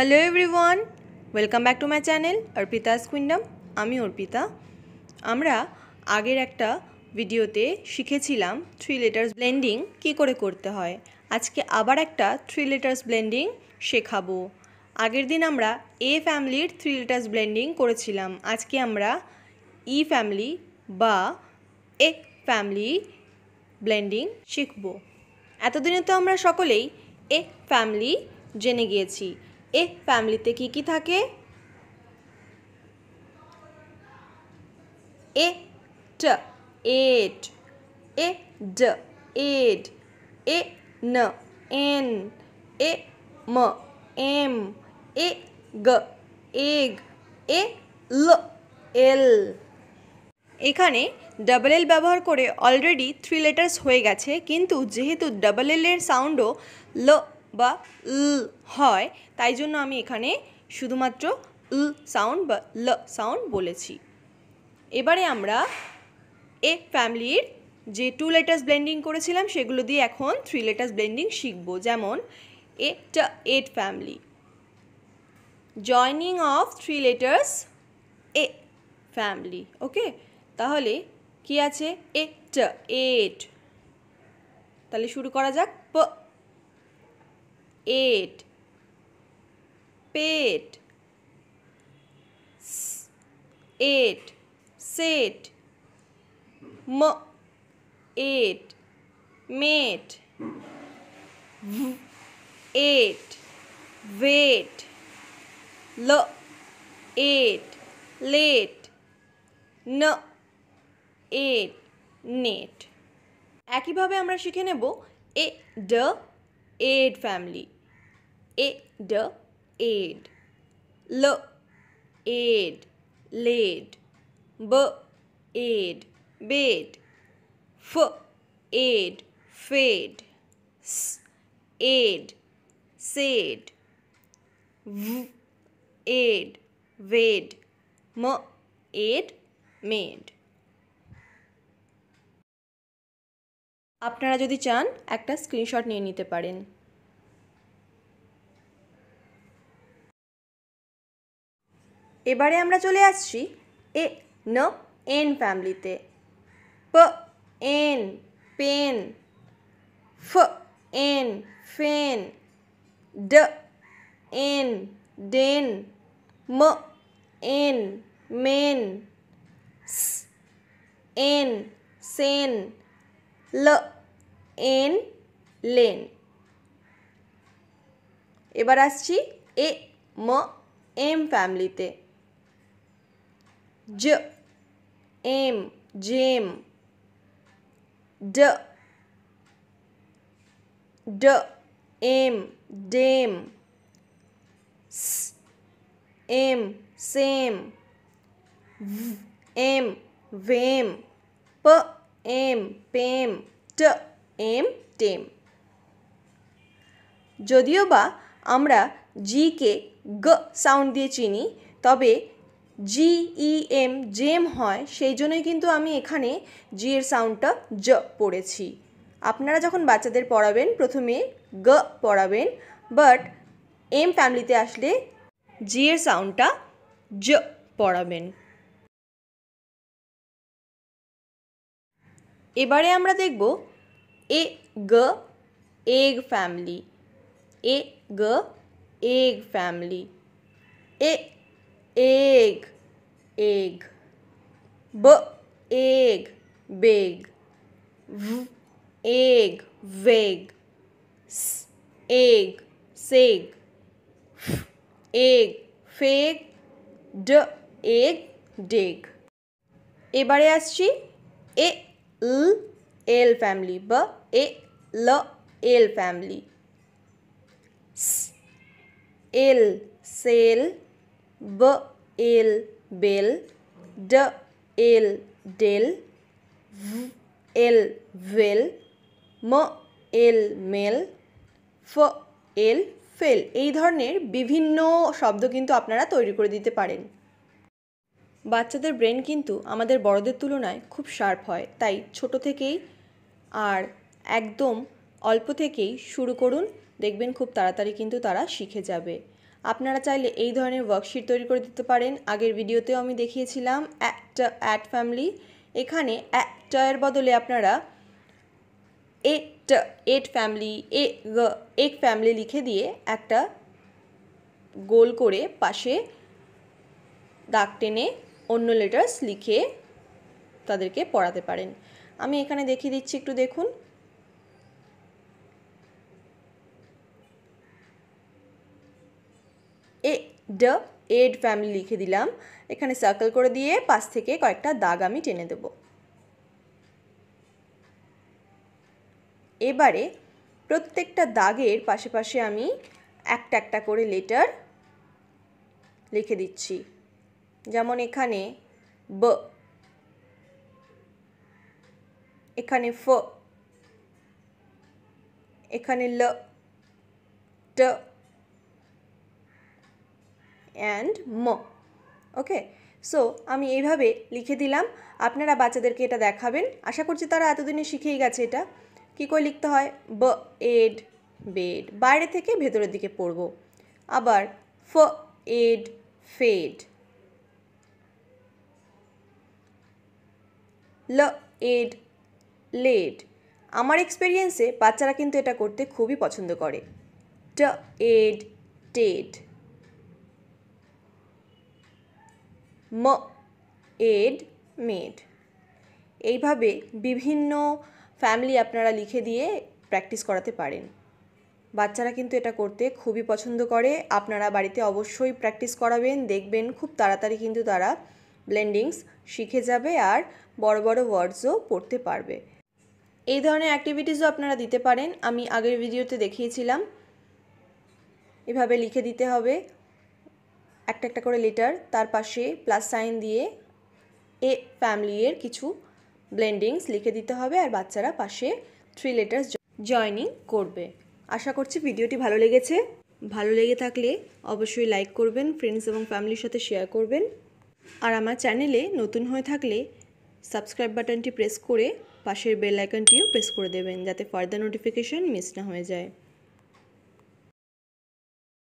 hello everyone welcome back to my channel Arpita's kingdom আমি অর্পিতা আমরা আগের একটা ভিডিওতে শিখেছিলাম থ্রি লেটার্স ব্লেন্ডিং কি করে করতে হয় আজকে আবার একটা থ্রি লেটার্স ব্লেন্ডিং শেখাবো আগের দিন আমরা এ ফ্যামিলির থ্রি লেটার্স ব্লেন্ডিং করেছিলাম আজকে আমরা ই e ফ্যামিলি বা এ ফ্যামিলি ব্লেন্ডিং শিখব এতদিনে তো আমরা সকলেই এ ফ্যামিলি জেনে গিয়েছি এ ফ্যামিলিতে কি কি থাকে এ ট এট এ ড এড এ ন এন এ ম এম এ গ এগ এ ল এল এখানে ডাবল এল ব্যবহার করে অলরেডি থ্রি লেটার্স হয়ে গেছে কিন্তু যেহেতু ডাবল এল এর সাউন্ডও ল বা ল হয় তাই জন্য আমি এখানে শুধুমাত্র ল সাউন্ড বা ল সাউন্ড বলেছি এবারে আমরা এ ফ্যামিলির যে টু লেটার্স ব্লেন্ডিং করেছিলাম সেগুলো দিয়ে এখন থ্রি লেটার্স ব্লেন্ডিং শিখব যেমন a t at family joining of three letters a family okay তাহলে কি আছে এট এট তাহলে শুরু করা যাক p at pat at sat eight at mat at wait l at lat n at nat একইভাবে আমরা শিখে নেব এ d add family e d ed l ed led b ed bed f ed fed s ed said v ed ved m ed made আপনারা যদি চান একটা screenshot নিয়ে নিতে পারেন এবারে আমরা চলে আসছি এ ন এন ফ্যামিলিতে প এন পেন ফ এন ফেন ড en den m en men s en sen l en len এবার আসছি এ ম এম ফ্যামিলিতে ज एम जेम ड ड एम डेम स एम सेम व एम वेम प एम पेम ट एम टेम जदिओबा বা আমরা জি কে গ সাউন্ড দিয়ে চিনি জি ই এম জেম হয় সেই জন্যই কিন্তু আমি এখানে জি এর সাউন্ডটা জ পড়েছি আপনারা যখন বাচ্চাদের পড়াবেন প্রথমে গ পড়াবেন বাট এম ফ্যামিলিতে আসলে জি এর সাউন্ডটা জ পড়াবেন এবারে আমরা দেখব এ গ এগ ফ্যামিলি এ গ এগ ফ্যামিলি এ egg egg b egg big v egg wig s egg sig f egg fig d egg dig এবারে আসছি এ ল এল ফ্যামিলি ব এ ल एल फैमिली एल सेल ব এল বেল ড এল ডেল এল ভেল ম এল মেল ফ এল ফেল এই ধরনের বিভিন্ন শব্দ কিন্তু আপনারা তৈরি করে দিতে পারেন বাচ্চাদের ব্রেন কিন্তু আমাদের বড়দের তুলনায় খুব শার্প হয় তাই ছোট থেকেই আর একদম অল্প থেকেই শুরু করুন দেখবেন খুব তাড়াতাড়ি কিন্তু তারা শিখে যাবে আপনারা চাইলে এই ধরনের ওয়ার্কশিট তৈরি করে দিতে পারেন আগের ভিডিওতেও আমি দেখিয়েছিলাম একটা অ্যাট ফ্যামিলি এখানে এর বদলে আপনারা এট এট ফ্যামিলি এক ফ্যামিলি লিখে দিয়ে একটা গোল করে পাশে দাগ টেনে অন্য লেটার্স লিখে তাদেরকে পড়াতে পারেন আমি এখানে দেখিয়ে দিচ্ছি একটু দেখুন ড এড ফ্যামিলি লিখে দিলাম এখানে সার্কেল করে দিয়ে পাশ থেকে কয়েকটা দাগ আমি টেনে দেব এবারে প্রত্যেকটা দাগের পাশে পাশে আমি একটা একটা করে লেটার লিখে দিচ্ছি যেমন এখানে ব এখানে ফ এখানে ল ট অ্যান্ড ম ওকে সো আমি এইভাবে লিখে দিলাম আপনারা বাচ্চাদেরকে এটা দেখাবেন আশা করছি তারা এতদিনে শিখেই গেছে এটা কী করে লিখতে হয় ব এড বেড বাইরে থেকে ভেতরের দিকে পড়ব আবার ফ এড ফেড ল এড লেড আমার এক্সপেরিয়েন্সে বাচ্চারা কিন্তু এটা করতে খুবই পছন্দ করে ট এড টেড ম এড মেড এইভাবে বিভিন্ন ফ্যামিলি আপনারা লিখে দিয়ে প্র্যাকটিস করাতে পারেন বাচ্চারা কিন্তু এটা করতে খুবই পছন্দ করে আপনারা বাড়িতে অবশ্যই প্র্যাকটিস করাবেন দেখবেন খুব তাড়াতাড়ি কিন্তু তারা ব্লেন্ডিংস শিখে যাবে আর বড় বড় ওয়ার্ডসও পড়তে পারবে এই ধরনের অ্যাক্টিভিটিসও আপনারা দিতে পারেন আমি আগের ভিডিওতে দেখিয়েছিলাম এভাবে লিখে দিতে হবে একটা একটা করে লেটার তার পাশে প্লাস সাইন দিয়ে এ ফ্যামিলির কিছু ব্লেন্ডিংস লিখে দিতে হবে আর বাচ্চারা পাশে থ্রি লেটার্স জয়নিং করবে আশা করছি ভিডিওটি ভালো লেগেছে ভালো লেগে থাকলে অবশ্যই লাইক করবেন ফ্রেন্ডস এবং ফ্যামিলির সাথে শেয়ার করবেন আর আমার চ্যানেলে নতুন হয়ে থাকলে সাবস্ক্রাইব বাটনটি প্রেস করে পাশের বেল আইকনটিও প্রেস করে দেবেন যাতে ফার্দার নোটিফিকেশান মিস না হয়ে যায়